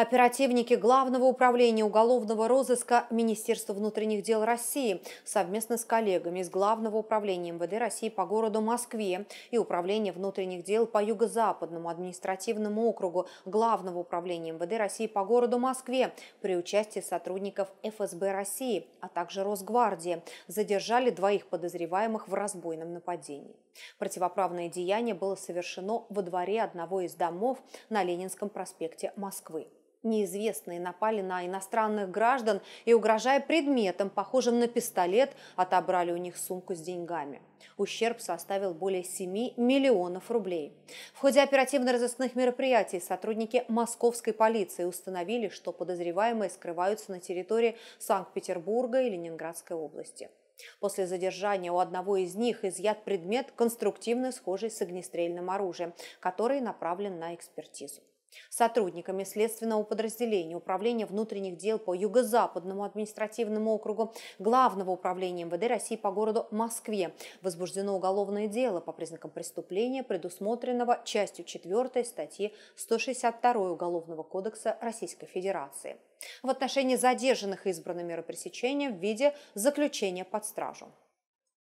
Оперативники Главного управления уголовного розыска Министерства внутренних дел России совместно с коллегами из Главного управления МВД России по городу Москве и Управления внутренних дел по Юго-Западному административному округу Главного управления МВД России по городу Москве при участии сотрудников ФСБ России, а также Росгвардии задержали двоих подозреваемых в разбойном нападении. Противоправное деяние было совершено во дворе одного из домов на Ленинском проспекте Москвы неизвестные напали на иностранных граждан и, угрожая предметом, похожим на пистолет, отобрали у них сумку с деньгами. Ущерб составил более 7 миллионов рублей. В ходе оперативно-розыскных мероприятий сотрудники московской полиции установили, что подозреваемые скрываются на территории Санкт-Петербурга и Ленинградской области. После задержания у одного из них изъят предмет, конструктивно схожий с огнестрельным оружием, который направлен на экспертизу. Сотрудниками следственного подразделения Управления внутренних дел по Юго-Западному административному округу Главного управления МВД России по городу Москве возбуждено уголовное дело по признакам преступления, предусмотренного частью 4 статьи 162 Уголовного кодекса Российской Федерации. В отношении задержанных избраны меры пресечения в виде заключения под стражу.